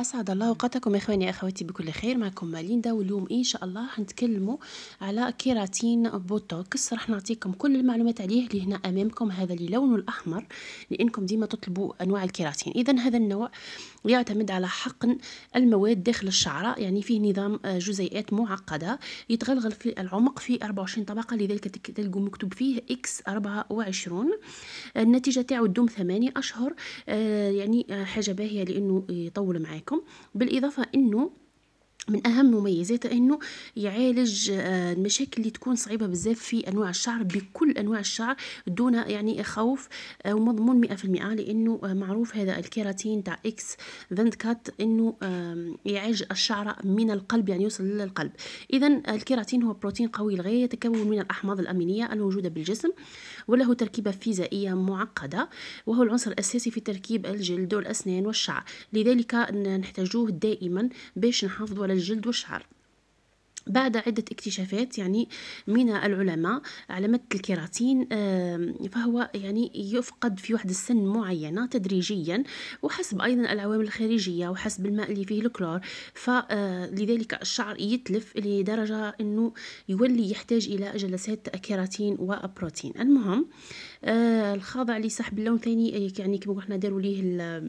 اسعد الله اوقاتكم اخواني اخواتي بكل خير معكم ماليندا واليوم ان شاء الله حنتكلموا على كيراتين بوتوكس راح نعطيكم كل المعلومات عليه اللي هنا امامكم هذا اللي لونه الاحمر لانكم ديما تطلبوا انواع الكيراتين اذا هذا النوع يعتمد على حقن المواد داخل الشعره يعني فيه نظام آه، جزيئات معقده يتغلغل في العمق في 24 طبقه لذلك تلقوا مكتوب فيه اكس 24 النتيجه تاعو تدوم 8 اشهر آه، يعني آه، حاجه باهيه لانه يطول معاك معاكم بالاضافه انه من اهم مميزاته انه يعالج آه، المشاكل اللي تكون صعيبه بزاف في انواع الشعر بكل انواع الشعر دون يعني خوف آه، ومضمون 100% لانه آه، معروف هذا الكيراتين تاع اكس 24 انه يعالج الشعر من القلب يعني يوصل للقلب اذا الكيراتين هو بروتين قوي الغايه يتكون من الاحماض الامينيه الموجوده بالجسم وله تركيبه فيزيائيه معقده وهو العنصر الاساسي في تركيب الجلد والاسنان والشعر لذلك نحتاجوه دائما باش نحافظوا على الجلد والشعر بعد عدة اكتشافات يعني من العلماء على الكيراتين فهو يعني يفقد في واحد السن معينة تدريجيا وحسب أيضا العوامل الخارجية وحسب الماء اللي فيه الكلور فلذلك آه، الشعر يتلف لدرجة أنه يولي يحتاج إلى جلسات كيراتين وبروتين المهم آه، الخاضع لسحب اللون ثاني يعني كما قلنا داروا ليه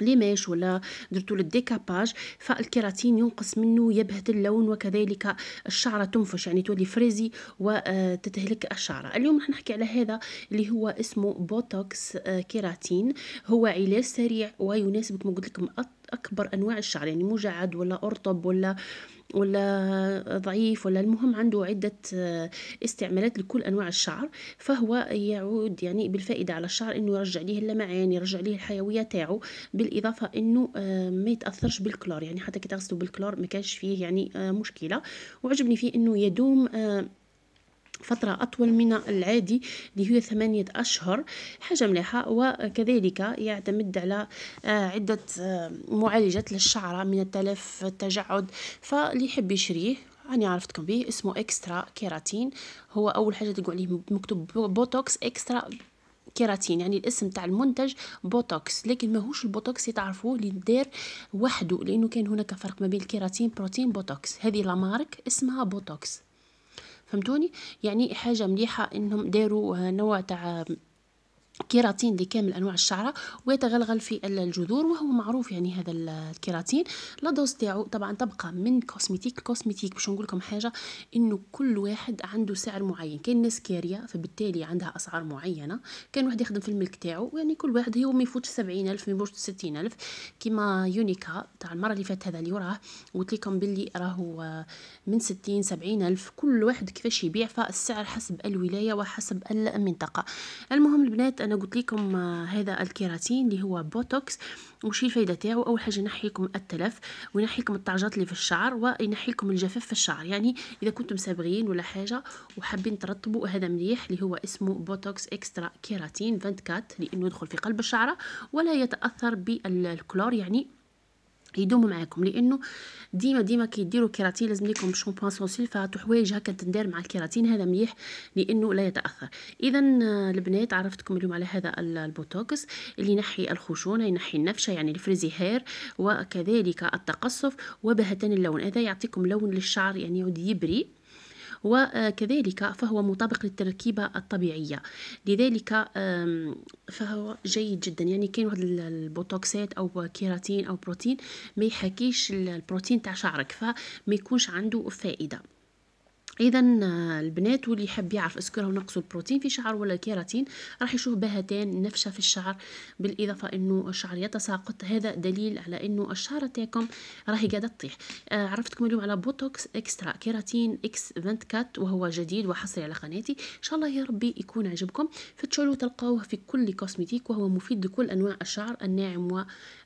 ليماش ولا درتو للديكاباج فالكيراتين ينقص منه يبهدل اللون وكذلك الشعره تنفش يعني تولي فريزي وتتهلك آه، الشعره اليوم راح نحكي على هذا اللي هو اسمه بوتوكس آه، كيراتين هو علاج سريع ويناسبك ما قلت لكم اكبر انواع الشعر يعني مجعد ولا ارطب ولا ولا ضعيف ولا المهم عنده عدة آه، استعمالات لكل أنواع الشعر فهو يعود يعني بالفائدة على الشعر إنه يرجع ليه اللمعان يرجع ليه الحيوية تاعو بالإضافة إنه آه، ما يتأثرش بالكلور يعني حتى كي تغسلو بالكلور ما كانش فيه يعني آه، مشكلة وعجبني فيه إنه يدوم فترة أطول من العادي اللي هي ثمانية أشهر حاجة مليحة وكذلك يعتمد على آه، عدة آه، معالجات للشعرة من التلف التجعد فاللي يحب يشريه راني عرفتكم به اسمه اكسترا كيراتين هو اول حاجه تقول عليه مكتوب بوتوكس اكسترا كيراتين يعني الاسم تاع المنتج بوتوكس لكن ماهوش البوتوكس تعرفوه اللي دار وحده لانه كان هناك فرق ما بين الكيراتين بروتين بوتوكس هذه لا مارك اسمها بوتوكس فهمتوني يعني حاجة مليحة انهم داروا نوع تاع كيراتين لكامل انواع الشعره ويتغلغل في الجذور وهو معروف يعني هذا الكيراتين لا دوز تاعو طبعا تبقى من كوسميتيك كوسميتيك باش نقول لكم حاجه انه كل واحد عنده سعر معين كاين ناس كاريه فبالتالي عندها اسعار معينه كان واحد يخدم في الملك تاعو يعني كل واحد هو ما يفوتش 70000 ما يفوتش 60000 كيما يونيكا تاع المره اللي فاتت هذا اللي وراه قلت لكم باللي راهو آه، من 60 70000 كل واحد كيفاش يبيع فالسعر حسب الولايه وحسب المنطقه المهم البنات انا قلت لكم آه، هذا الكيراتين اللي هو بوتوكس وش الفايده تاعو اول حاجه ينحي لكم التلف وينحي لكم الطعجات اللي في الشعر وينحي لكم الجفاف في الشعر يعني اذا كنتم صابغين ولا حاجه وحابين ترطبوا هذا مليح اللي هو اسمه بوتوكس اكسترا كيراتين 24 لانه يدخل في قلب الشعره ولا يتاثر بالكلور يعني يدوموا معاكم لانه ديما ديما كيديروا كيراتين لازم ليكم شامبوان سونسيل فهاد الحوايج هكا تندار مع الكيراتين هذا مليح لانه لا يتاثر اذا آه، البنات عرفتكم اليوم على هذا البوتوكس اللي ينحي الخشونه ينحي النفشه يعني الفريزي هير وكذلك التقصف وبهتان اللون هذا يعطيكم لون للشعر يعني يعود يبري وكذلك فهو مطابق للتركيبة الطبيعية لذلك فهو جيد جدا يعني كاين واحد البوتوكسات او كيراتين او بروتين ما يحكيش البروتين تاع شعرك فما يكونش عنده فائده اذا آه، البنات واللي يحب يعرف اسكو راهو نقصوا البروتين في شعر ولا الكيراتين راح يشوف بهتان نفشه في الشعر بالاضافه انه الشعر يتساقط هذا دليل على انه الشعر تاعكم راهي قاعده تطيح آه عرفتكم اليوم على بوتوكس اكسترا كيراتين اكس 24 وهو جديد وحصري على قناتي ان شاء الله يا ربي يكون عجبكم فتشعلوا تلقاوه في كل كوسمتيك وهو مفيد لكل انواع الشعر الناعم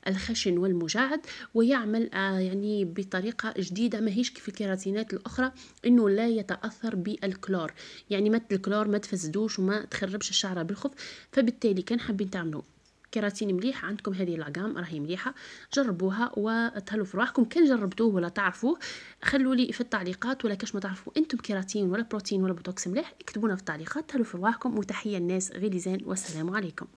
والخشن والمجعد ويعمل آه يعني بطريقه جديده ماهيش كيف الكيراتينات الاخرى انه لا يتأثر بالكلور يعني ما الكلور ما تفسدوش وما تخربش الشعرة بالخف فبالتالي كان حابين تعملوا كيراتين مليح عندكم هذه لاغام راهي مليحه جربوها وتهلوا في روحكم كان جربتوه ولا تعرفوه خلوا لي في التعليقات ولا كاش ما تعرفوا انتم كيراتين ولا بروتين ولا بوتوكس مليح اكتبونا في التعليقات تهلوا في روحكم وتحيه الناس زين والسلام عليكم